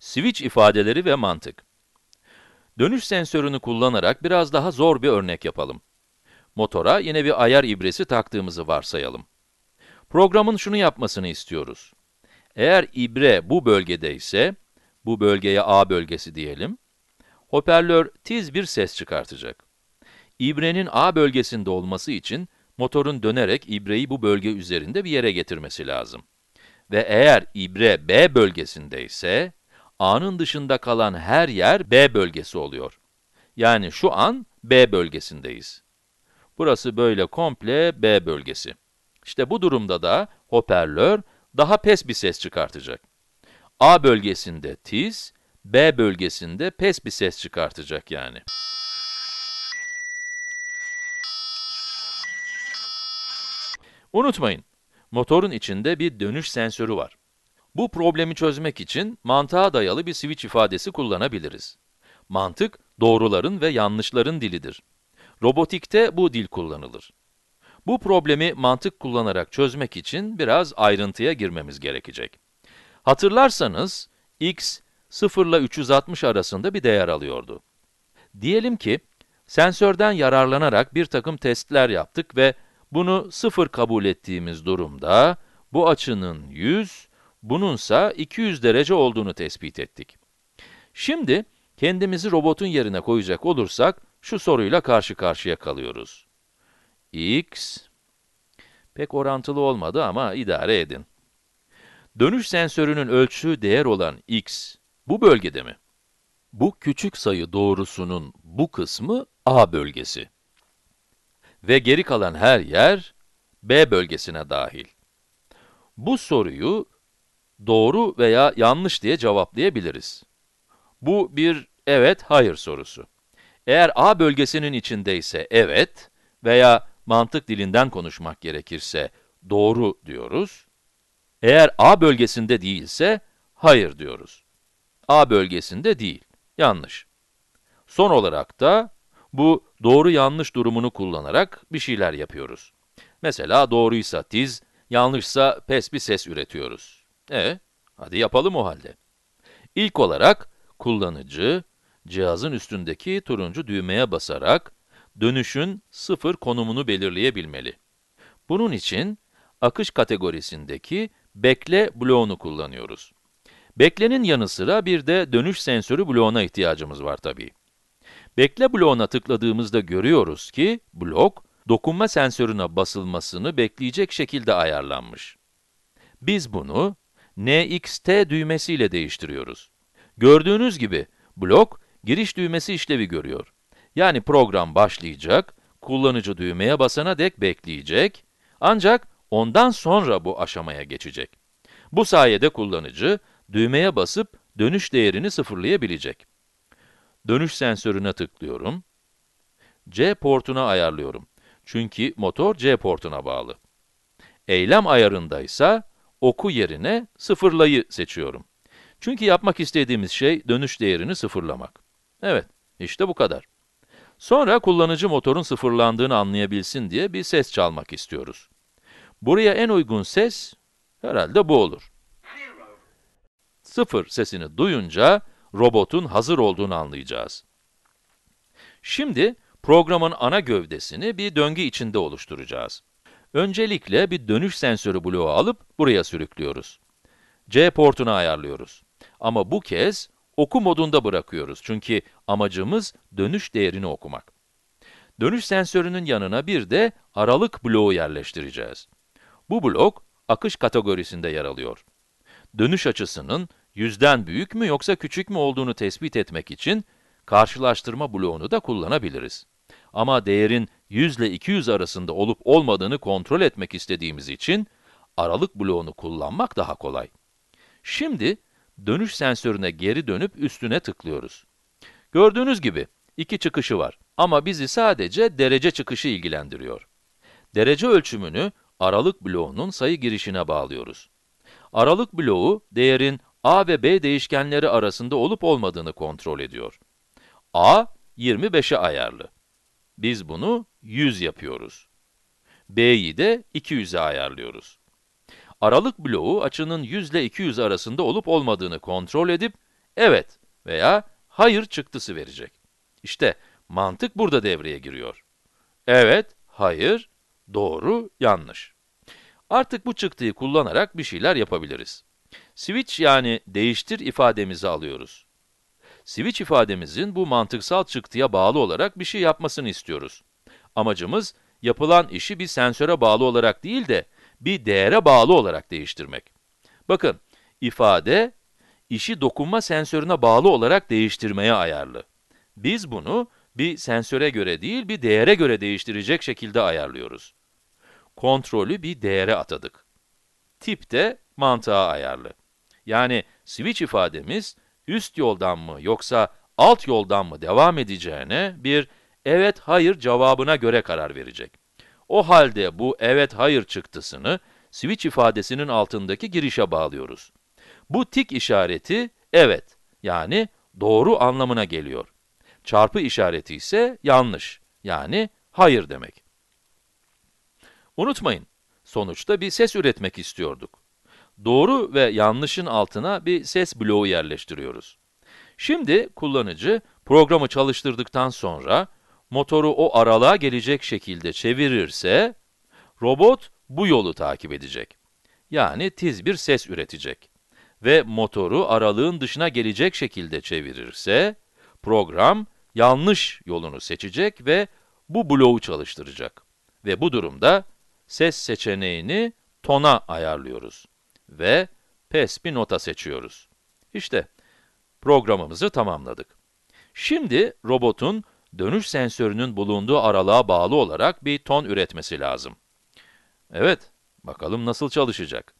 switch ifadeleri ve mantık. Dönüş sensörünü kullanarak biraz daha zor bir örnek yapalım. Motora yine bir ayar ibresi taktığımızı varsayalım. Programın şunu yapmasını istiyoruz. Eğer ibre bu bölgede ise, bu bölgeye A bölgesi diyelim, hoparlör tiz bir ses çıkartacak. İbrenin A bölgesinde olması için motorun dönerek ibreyi bu bölge üzerinde bir yere getirmesi lazım. Ve eğer ibre B bölgesinde ise, A'nın dışında kalan her yer B bölgesi oluyor. Yani şu an B bölgesindeyiz. Burası böyle komple B bölgesi. İşte bu durumda da hoparlör daha pes bir ses çıkartacak. A bölgesinde tiz, B bölgesinde pes bir ses çıkartacak yani. Unutmayın, motorun içinde bir dönüş sensörü var. Bu problemi çözmek için mantığa dayalı bir switch ifadesi kullanabiliriz. Mantık, doğruların ve yanlışların dilidir. Robotikte bu dil kullanılır. Bu problemi mantık kullanarak çözmek için biraz ayrıntıya girmemiz gerekecek. Hatırlarsanız, x 0 ile 360 arasında bir değer alıyordu. Diyelim ki, sensörden yararlanarak bir takım testler yaptık ve bunu 0 kabul ettiğimiz durumda, bu açının 100, Bununsa 200 derece olduğunu tespit ettik. Şimdi kendimizi robotun yerine koyacak olursak şu soruyla karşı karşıya kalıyoruz. x pek orantılı olmadı ama idare edin. Dönüş sensörünün ölçtüğü değer olan x bu bölgede mi? Bu küçük sayı doğrusunun bu kısmı A bölgesi. Ve geri kalan her yer B bölgesine dahil. Bu soruyu doğru veya yanlış diye cevaplayabiliriz. Bu bir evet, hayır sorusu. Eğer A bölgesinin içindeyse evet veya mantık dilinden konuşmak gerekirse doğru diyoruz. Eğer A bölgesinde değilse hayır diyoruz. A bölgesinde değil, yanlış. Son olarak da bu doğru-yanlış durumunu kullanarak bir şeyler yapıyoruz. Mesela doğruysa tiz, yanlışsa pes bir ses üretiyoruz. E, hadi yapalım o halde. İlk olarak kullanıcı, cihazın üstündeki turuncu düğmeye basarak dönüşün sıfır konumunu belirleyebilmeli. Bunun için akış kategorisindeki bekle bloğunu kullanıyoruz. Beklenin yanı sıra bir de dönüş sensörü bloğuna ihtiyacımız var tabi. Bekle bloğuna tıkladığımızda görüyoruz ki blok, dokunma sensörüne basılmasını bekleyecek şekilde ayarlanmış. Biz bunu NXT düğmesiyle değiştiriyoruz. Gördüğünüz gibi blok giriş düğmesi işlevi görüyor. Yani program başlayacak, kullanıcı düğmeye basana dek bekleyecek, ancak ondan sonra bu aşamaya geçecek. Bu sayede kullanıcı düğmeye basıp dönüş değerini sıfırlayabilecek. Dönüş sensörüne tıklıyorum. C portuna ayarlıyorum. Çünkü motor C portuna bağlı. Eylem ayarındaysa oku yerine sıfırlayı seçiyorum. Çünkü yapmak istediğimiz şey dönüş değerini sıfırlamak. Evet, işte bu kadar. Sonra kullanıcı motorun sıfırlandığını anlayabilsin diye bir ses çalmak istiyoruz. Buraya en uygun ses herhalde bu olur. Sıfır sesini duyunca robotun hazır olduğunu anlayacağız. Şimdi programın ana gövdesini bir döngü içinde oluşturacağız. Öncelikle bir dönüş sensörü bloğu alıp buraya sürüklüyoruz. C portunu ayarlıyoruz. Ama bu kez oku modunda bırakıyoruz çünkü amacımız dönüş değerini okumak. Dönüş sensörünün yanına bir de aralık bloğu yerleştireceğiz. Bu blok akış kategorisinde yer alıyor. Dönüş açısının yüzden büyük mü yoksa küçük mü olduğunu tespit etmek için karşılaştırma bloğunu da kullanabiliriz ama değerin 100 ile 200 arasında olup olmadığını kontrol etmek istediğimiz için aralık bloğunu kullanmak daha kolay. Şimdi dönüş sensörüne geri dönüp üstüne tıklıyoruz. Gördüğünüz gibi iki çıkışı var ama bizi sadece derece çıkışı ilgilendiriyor. Derece ölçümünü aralık bloğunun sayı girişine bağlıyoruz. Aralık bloğu değerin a ve b değişkenleri arasında olup olmadığını kontrol ediyor. a 25'e ayarlı. Biz bunu 100 yapıyoruz. B'yi de 200'e ayarlıyoruz. Aralık bloğu açının 100 ile 200 arasında olup olmadığını kontrol edip evet veya hayır çıktısı verecek. İşte mantık burada devreye giriyor. Evet, hayır, doğru, yanlış. Artık bu çıktıyı kullanarak bir şeyler yapabiliriz. Switch yani değiştir ifademizi alıyoruz switch ifademizin bu mantıksal çıktıya bağlı olarak bir şey yapmasını istiyoruz. Amacımız, yapılan işi bir sensöre bağlı olarak değil de bir değere bağlı olarak değiştirmek. Bakın, ifade, işi dokunma sensörüne bağlı olarak değiştirmeye ayarlı. Biz bunu bir sensöre göre değil, bir değere göre değiştirecek şekilde ayarlıyoruz. Kontrolü bir değere atadık. Tip de mantığa ayarlı. Yani switch ifademiz, üst yoldan mı yoksa alt yoldan mı devam edeceğine bir evet hayır cevabına göre karar verecek. O halde bu evet hayır çıktısını switch ifadesinin altındaki girişe bağlıyoruz. Bu tik işareti evet yani doğru anlamına geliyor. Çarpı işareti ise yanlış yani hayır demek. Unutmayın, sonuçta bir ses üretmek istiyorduk. Doğru ve yanlışın altına bir ses bloğu yerleştiriyoruz. Şimdi kullanıcı programı çalıştırdıktan sonra motoru o aralığa gelecek şekilde çevirirse robot bu yolu takip edecek. Yani tiz bir ses üretecek. Ve motoru aralığın dışına gelecek şekilde çevirirse program yanlış yolunu seçecek ve bu bloğu çalıştıracak. Ve bu durumda ses seçeneğini tona ayarlıyoruz ve pes bir nota seçiyoruz. İşte programımızı tamamladık. Şimdi robotun dönüş sensörünün bulunduğu aralığa bağlı olarak bir ton üretmesi lazım. Evet, bakalım nasıl çalışacak.